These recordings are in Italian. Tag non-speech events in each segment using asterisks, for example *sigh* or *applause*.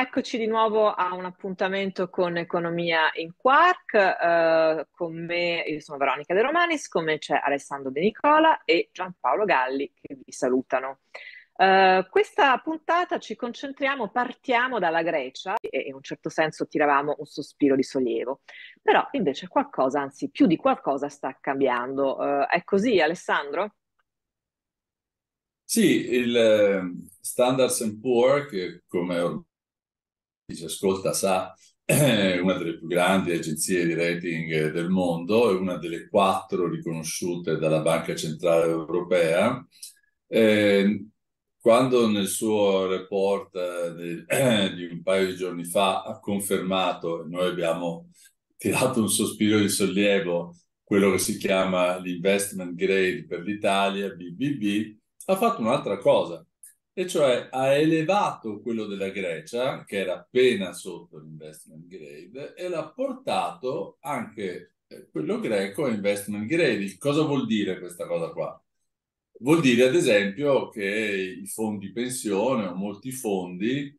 eccoci di nuovo a un appuntamento con Economia in Quark. Eh, con me, io sono Veronica De Romanis, con me c'è Alessandro De Nicola e Giampaolo Galli che vi salutano. Eh, questa puntata ci concentriamo, partiamo dalla Grecia e in un certo senso tiravamo un sospiro di sollievo, però invece qualcosa, anzi più di qualcosa sta cambiando. Eh, è così Alessandro? Sì, il eh, Standards Poor's, che come ci ascolta sa, è *clears throat* una delle più grandi agenzie di rating eh, del mondo, è una delle quattro riconosciute dalla Banca Centrale Europea. Eh, quando nel suo report eh, *clears throat* di un paio di giorni fa ha confermato, noi abbiamo tirato un sospiro di sollievo, quello che si chiama l'investment grade per l'Italia, BBB, ha fatto un'altra cosa e cioè ha elevato quello della Grecia, che era appena sotto l'investment grade, e l'ha portato anche eh, quello greco a investment grade. Cosa vuol dire questa cosa qua? Vuol dire, ad esempio, che i fondi pensione o molti fondi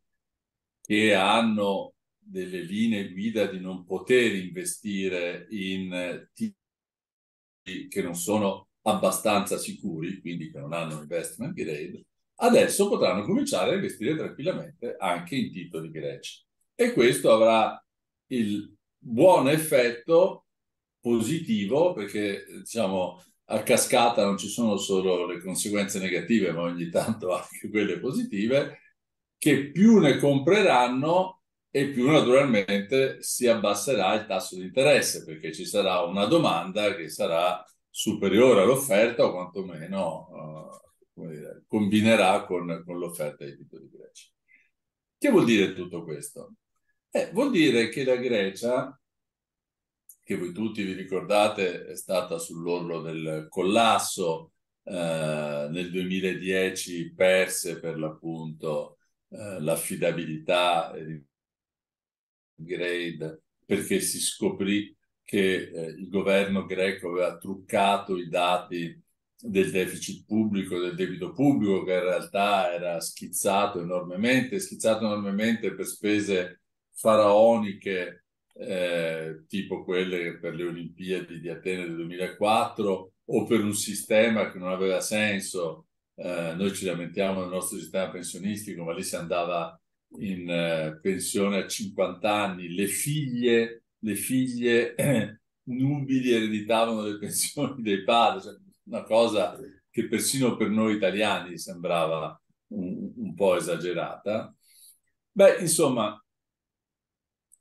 che hanno delle linee guida di non poter investire in titoli che non sono abbastanza sicuri, quindi che non hanno investment grade, adesso potranno cominciare a investire tranquillamente anche in titoli greci. E questo avrà il buon effetto positivo perché diciamo a cascata non ci sono solo le conseguenze negative ma ogni tanto anche quelle positive che più ne compreranno e più naturalmente si abbasserà il tasso di interesse perché ci sarà una domanda che sarà superiore all'offerta o quantomeno uh, dire, combinerà con, con l'offerta di titoli greci. Che vuol dire tutto questo? Eh, vuol dire che la Grecia, che voi tutti vi ricordate, è stata sull'orlo del collasso, eh, nel 2010 perse per l'appunto eh, l'affidabilità e grade perché si scoprì che eh, il governo greco aveva truccato i dati del deficit pubblico, del debito pubblico, che in realtà era schizzato enormemente, schizzato enormemente per spese faraoniche eh, tipo quelle per le Olimpiadi di Atene del 2004 o per un sistema che non aveva senso. Eh, noi ci lamentiamo del nostro sistema pensionistico, ma lì si andava in eh, pensione a 50 anni. Le figlie, le figlie eh, nubili ereditavano le *laughs* pensioni dei padri. Cioè, una cosa che persino per noi italiani sembrava un, un po' esagerata. Beh, insomma,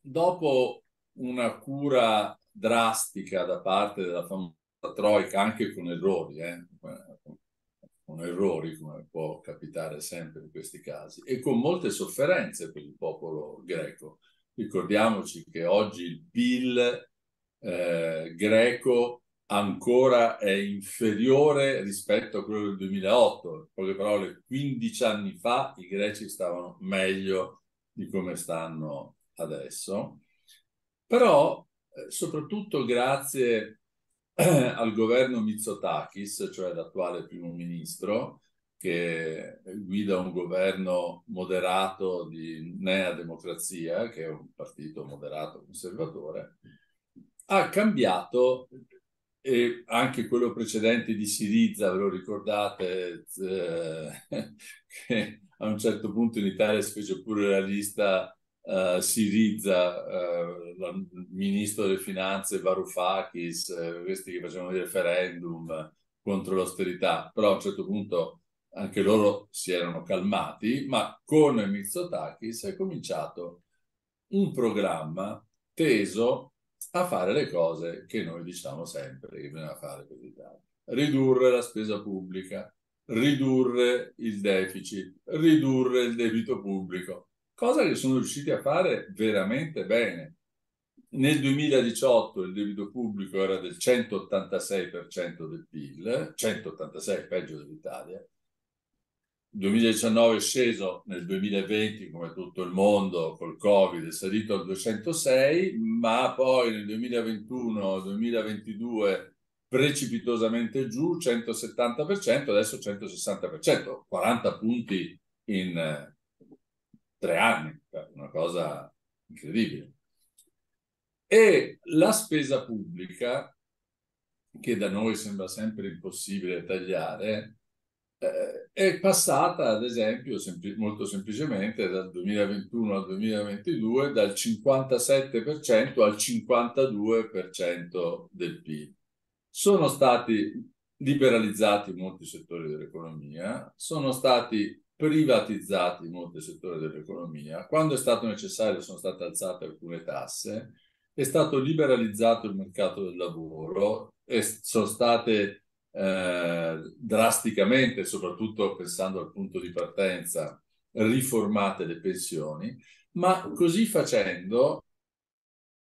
dopo una cura drastica da parte della famosa troica, anche con errori, eh? con errori come può capitare sempre in questi casi, e con molte sofferenze per il popolo greco. Ricordiamoci che oggi il PIL eh, greco ancora è inferiore rispetto a quello del 2008. In poche parole, 15 anni fa i greci stavano meglio di come stanno adesso, però eh, soprattutto grazie eh, al governo Mitsotakis, cioè l'attuale primo ministro, che guida un governo moderato di Nea Democrazia, che è un partito moderato conservatore, ha cambiato e anche quello precedente di Siriza, ve lo ricordate, eh, *laughs* che a un certo punto in Italia si fece pure la lista eh, Sirizza, eh, il ministro delle finanze Varoufakis, eh, questi che facevano il referendum contro l'austerità, però a un certo punto anche loro si erano calmati, ma con Mitsotakis è cominciato un programma teso a fare le cose che noi diciamo sempre che bisogna fare per l'Italia. Ridurre la spesa pubblica, ridurre il deficit, ridurre il debito pubblico, cosa che sono riusciti a fare veramente bene. Nel 2018 il debito pubblico era del 186% del PIL, 186 peggio dell'Italia, 2019 è sceso nel 2020 come tutto il mondo col Covid, è salito al 206, ma poi nel 2021-2022 precipitosamente giù 170%, adesso 160%, 40 punti in eh, tre anni, una cosa incredibile. E la spesa pubblica, che da noi sembra sempre impossibile tagliare, eh, è passata, ad esempio, sempl- molto semplicemente dal 2021 al 2022 dal 57% al 52% del PIL. Sono stati liberalizzati molti settori dell'economia, sono stati privatizzati molti settori dell'economia, quando è stato necessario sono state alzate alcune tasse, è stato liberalizzato il mercato del lavoro, sono state eh, drasticamente, soprattutto pensando al punto di partenza, riformate le pensioni, ma così facendo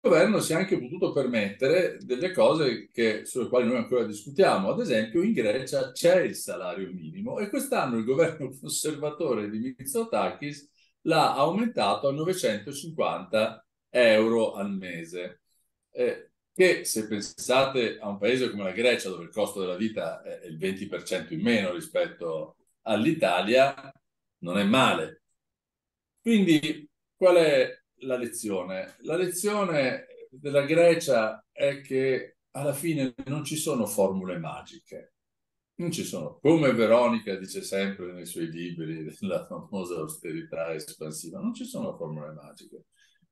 il governo si è anche potuto permettere delle cose che, sulle quali noi ancora discutiamo. Ad esempio, in Grecia c'è il salario minimo e quest'anno il governo *laughs* conservatore di Mitsotakis l'ha aumentato a 950 euro al mese. Eh, che se pensate a un paese come la Grecia, dove il costo della vita è il 20% in meno rispetto all'Italia, non è male. Quindi qual è la lezione? La lezione della Grecia è che alla fine non ci sono formule magiche. Non ci sono. Come Veronica dice sempre nei suoi libri della famosa austerità espansiva, non ci sono formule magiche.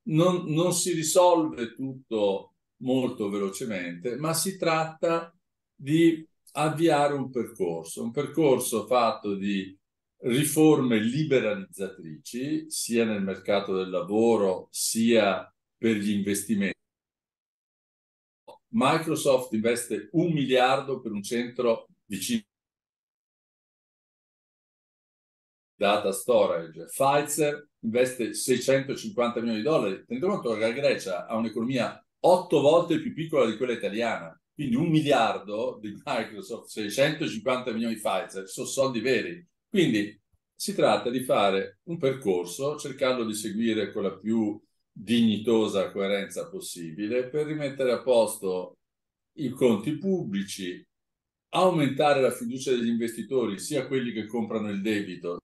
Non, non si risolve tutto molto velocemente, ma si tratta di avviare un percorso, un percorso fatto di riforme liberalizzatrici sia nel mercato del lavoro sia per gli investimenti. Microsoft investe un miliardo per un centro di data storage. Pfizer investe 650 milioni di dollari. Tenete conto che la Grecia ha un'economia otto volte più piccola di quella italiana. Quindi un miliardo di Microsoft, 650 milioni di Pfizer, sono soldi veri. Quindi si tratta di fare un percorso, cercando di seguire con la più dignitosa coerenza possibile per rimettere a posto i conti pubblici, aumentare la fiducia degli investitori, sia quelli che comprano il debito,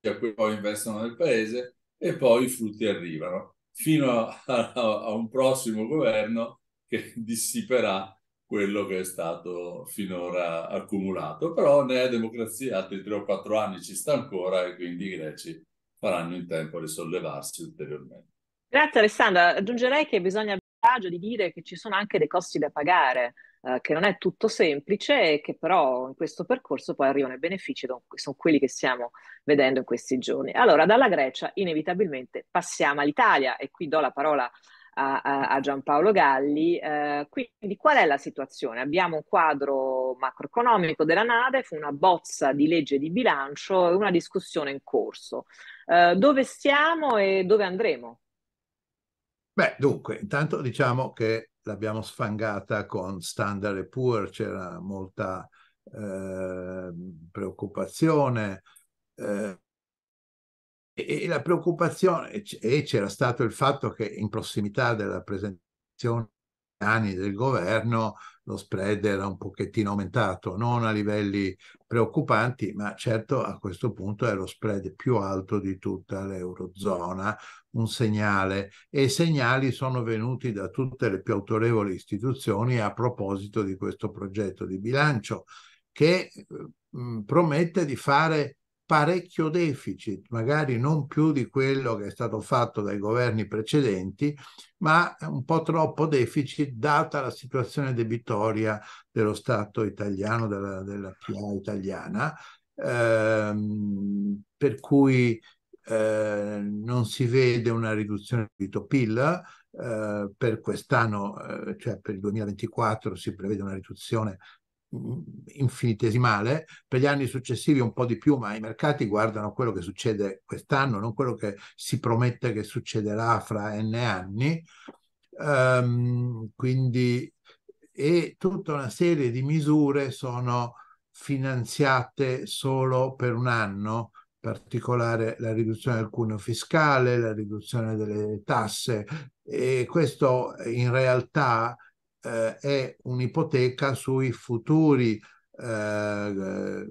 sia quelli che poi investono nel paese, e poi i frutti arrivano fino a, a, a un prossimo governo che dissiperà quello che è stato finora accumulato. Però nella democrazia altri tre o quattro anni ci sta ancora e quindi i greci faranno in tempo a risollevarsi ulteriormente. Grazie Alessandra. Aggiungerei che bisogna avere il coraggio di dire che ci sono anche dei costi da pagare. Eh, che non è tutto semplice e che però in questo percorso poi arrivano i benefici, sono quelli che stiamo vedendo in questi giorni. Allora, dalla Grecia inevitabilmente passiamo all'Italia e qui do la parola a, a Giampaolo Galli. Eh, quindi qual è la situazione? Abbiamo un quadro macroeconomico della Nadef, una bozza di legge di bilancio e una discussione in corso. Eh, dove stiamo e dove andremo? Beh, dunque, intanto diciamo che l'abbiamo sfangata con Standard Poor, c'era molta eh, preoccupazione. Eh, e, e la preoccupazione, e c'era stato il fatto che in prossimità della presentazione anni del governo lo spread era un pochettino aumentato, non a livelli preoccupanti, ma certo a questo punto è lo spread più alto di tutta l'Eurozona, un segnale e i segnali sono venuti da tutte le più autorevoli istituzioni a proposito di questo progetto di bilancio che mh, eh, mm, promette di fare parecchio deficit, magari non più di quello che è stato fatto dai governi precedenti, ma un po' troppo deficit data la situazione debitoria dello Stato italiano, della, della PA italiana, ehm, per cui eh, non si vede una riduzione di topilla, eh, per quest'anno, eh, cioè per il 2024 si prevede una riduzione mm, infinitesimale, per gli anni successivi un po' di più, ma i mercati guardano quello che succede quest'anno, non quello che si promette che succederà fra n anni. Um, quindi, e tutta una serie di misure sono finanziate solo per un anno particolare la riduzione del cuneo fiscale, la riduzione delle tasse e questo in realtà eh, è un'ipoteca sui futuri, eh,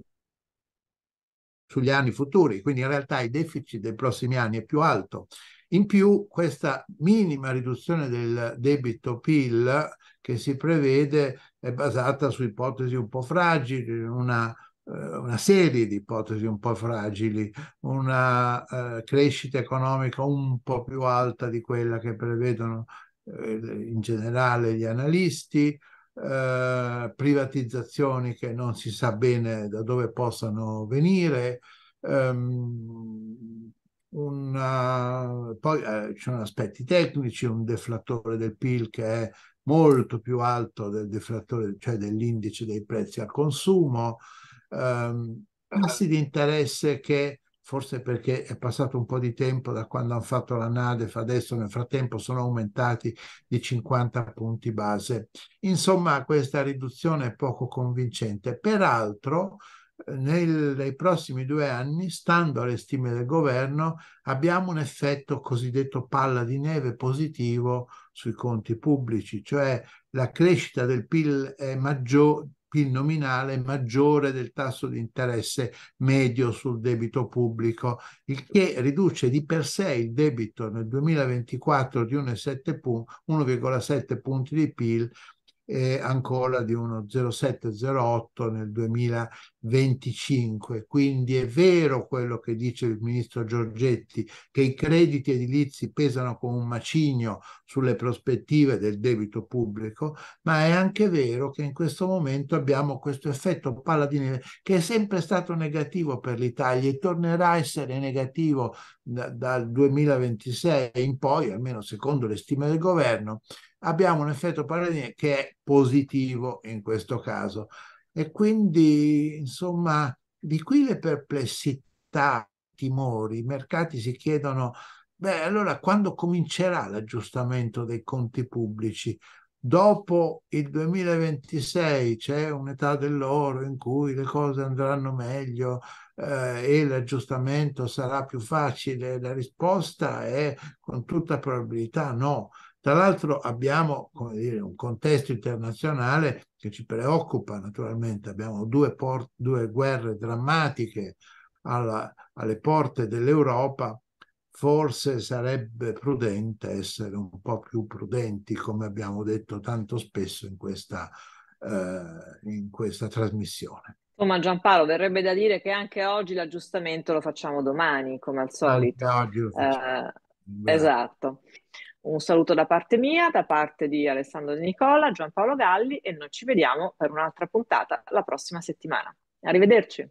sugli anni futuri, quindi in realtà il deficit dei prossimi anni è più alto. In più questa minima riduzione del debito PIL che si prevede è basata su ipotesi un po' fragili, una eh, una serie di ipotesi un po' fragili, una eh, crescita economica un po' più alta di quella che prevedono eh, in generale gli analisti, eh, privatizzazioni che non si sa bene da dove possano venire. Ehm, una, poi eh, ci sono aspetti tecnici, un deflattore del PIL che è molto più alto del deflattore, cioè dell'indice dei prezzi al consumo, ehm, ah. assi di interesse che forse perché è passato un po' di tempo da quando hanno fatto la NADEF, adesso nel frattempo sono aumentati di 50 punti base. Insomma, questa riduzione è poco convincente. Peraltro, eh, nel, nei prossimi due anni, stando alle stime del governo, abbiamo un effetto cosiddetto palla di neve positivo sui conti pubblici, cioè la crescita del PIL è maggiore, PIL nominale maggiore del tasso di interesse medio sul debito pubblico, il che riduce di per sé il debito nel 2024 di 1,7 punti di PIL e ancora di uno 0,708 nel 2025. Quindi è vero quello che dice il ministro Giorgetti, che i crediti edilizi pesano come un macigno sulle prospettive del debito pubblico, ma è anche vero che in questo momento abbiamo questo effetto palla di neve che è sempre stato negativo per l'Italia e tornerà a essere negativo da, dal 2026 in poi, almeno secondo le stime del governo, abbiamo un effetto paradigma che è positivo in questo caso. E quindi, insomma, di qui le perplessità, i timori, i mercati si chiedono, beh, allora quando comincerà l'aggiustamento dei conti pubblici? Dopo il 2026 c'è un'età dell'oro in cui le cose andranno meglio eh, e l'aggiustamento sarà più facile? La risposta è con tutta probabilità no tra l'altro abbiamo dire, un contesto internazionale che ci preoccupa naturalmente, abbiamo due, port- due guerre drammatiche alla, alle porte dell'Europa, forse sarebbe prudente essere un po' più prudenti, come abbiamo detto tanto spesso in questa, eh, in questa trasmissione. Insomma Giampaolo, verrebbe da dire che anche oggi l'aggiustamento lo facciamo domani, come al solito. Anche oggi lo facciamo. Eh, esatto. Un saluto da parte mia, da parte di Alessandro De Nicola, Giampaolo Galli e noi ci vediamo per un'altra puntata la prossima settimana. Arrivederci.